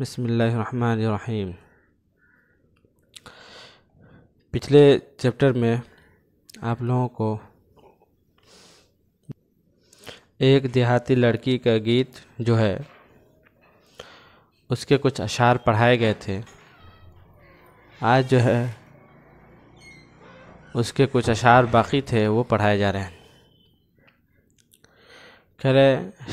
बसमीम पिछले चैप्टर में आप लोगों को एक देहाती लड़की का गीत जो है उसके कुछ अशार पढ़ाए गए थे आज जो है उसके कुछ अशार बाकी थे वो पढ़ाए जा रहे हैं खैर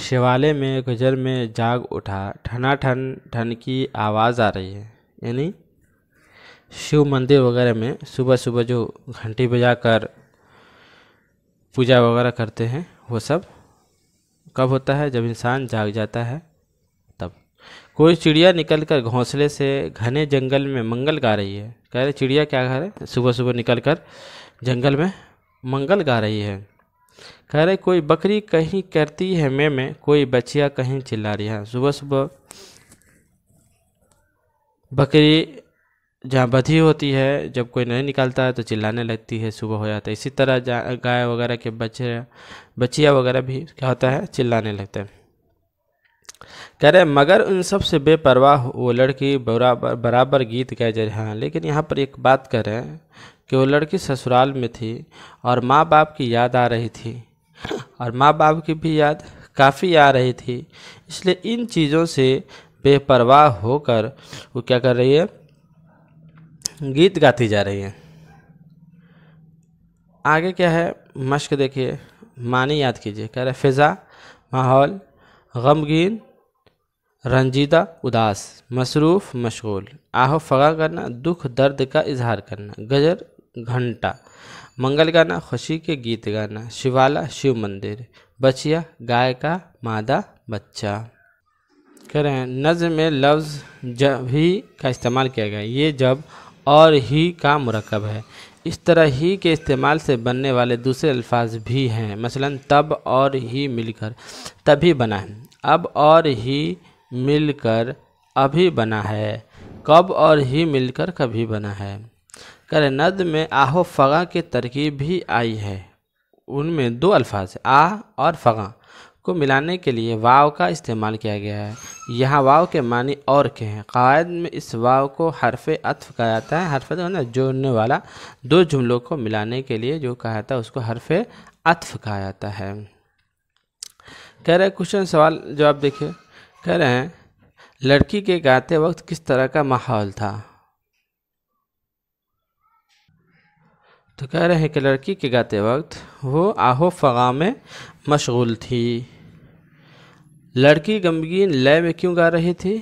शिवालय में गुजर में जाग उठा ठना ठन ठन की आवाज़ आ रही है यानी शिव मंदिर वगैरह में सुबह सुबह जो घंटी बजा कर पूजा वगैरह करते हैं वो सब कब होता है जब इंसान जाग जाता है तब कोई चिड़िया निकलकर घोंसले से घने जंगल में मंगल गा रही है कह रहे चिड़िया क्या कह रहे सुबह सुबह निकल कर जंगल में मंगल गा रही है कह रहे कोई बकरी कहीं करती है मैं मैं कोई बचिया कहीं चिल्ला रही है सुबह सुबह बकरी जहाँ बधी होती है जब कोई नहीं निकालता है तो चिल्लाने लगती है सुबह हो जाता है इसी तरह गाय वगैरह के बच्चे बच्चिया वगैरह भी क्या होता है चिल्लाने लगते हैं कह रहे मगर उन सब से बेपरवाह वो लड़की बराबर बराबर गीत गाए जा रहे हैं लेकिन यहाँ पर एक बात कह रहे हैं कि वो लड़की ससुराल में थी और माँ बाप की याद आ रही थी और माँ बाप की भी याद काफ़ी आ रही थी इसलिए इन चीज़ों से बेपरवाह होकर वो क्या कर रही है गीत गाती जा रही है आगे क्या है मश्क देखिए मानी याद कीजिए कह रहे फिज़ा माहौल गमगीन रंजीदा उदास मसरूफ़ मशगूल आहो फगा करना दुख दर्द का इजहार करना गजर घंटा मंगल गाना खुशी के गीत गाना शिवाला शिव मंदिर बचिया गाय का मादा बच्चा कह रहे हैं नज़ में लफ्ज़ जब ही का इस्तेमाल किया गया ये जब और ही का मरकब है इस तरह ही के इस्तेमाल से बनने वाले दूसरे अल्फाज भी हैं मसलन तब और ही मिलकर तभी बना है अब और ही मिलकर अभी बना है कब और ही मिलकर कभी बना है नद में आहो फ़गा की तरकीब भी आई है उनमें दो अल्फाज आ और फ़गा को मिलाने के लिए वाव का इस्तेमाल किया गया है यहाँ वाव के मानी और के हैं कायद में इस वाव को हरफ अतफ कहा जाता है हरफ तो ना जोड़ने वाला दो जुमलों को मिलाने के लिए जो कहा जाता है उसको हरफ अतफ कहा जाता है कह रहे क्वेश्चन सवाल जवाब देखिए कह रहे हैं लड़की के गाते वक्त किस तरह का माहौल था तो कह रहे हैं कि लड़की के गाते वक्त वो आहो फगा में मशगूल थी लड़की गमगीन लय में क्यों गा रही थी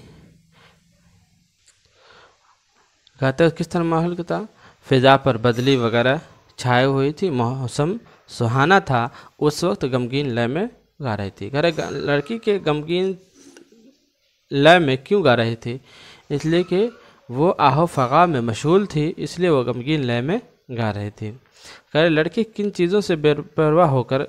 गाते वक्त किस तरह माहौल का था फिजा पर बदली वगैरह छाए हुई थी मौसम सुहाना था उस वक्त गमगीन लय में गा रही थी कह रहे लड़की के गमगीन लय में क्यों गा रही थी इसलिए कि वो आहो फगा में मशगूल थी इसलिए वो गमगीन लय में गा रही थी कह रहे लड़के किन चीज़ों से बेपरवाह होकर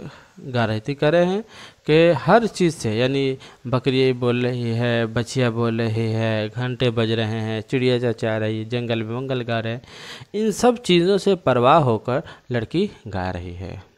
गा रही थी कह रहे हैं कि हर चीज़ से यानी बकरी बोल रही है बछिया बोल रही है घंटे बज रहे हैं चिड़िया चचा रही है जंगल में मंगल गा रहे हैं इन सब चीज़ों से परवाह होकर लड़की गा रही है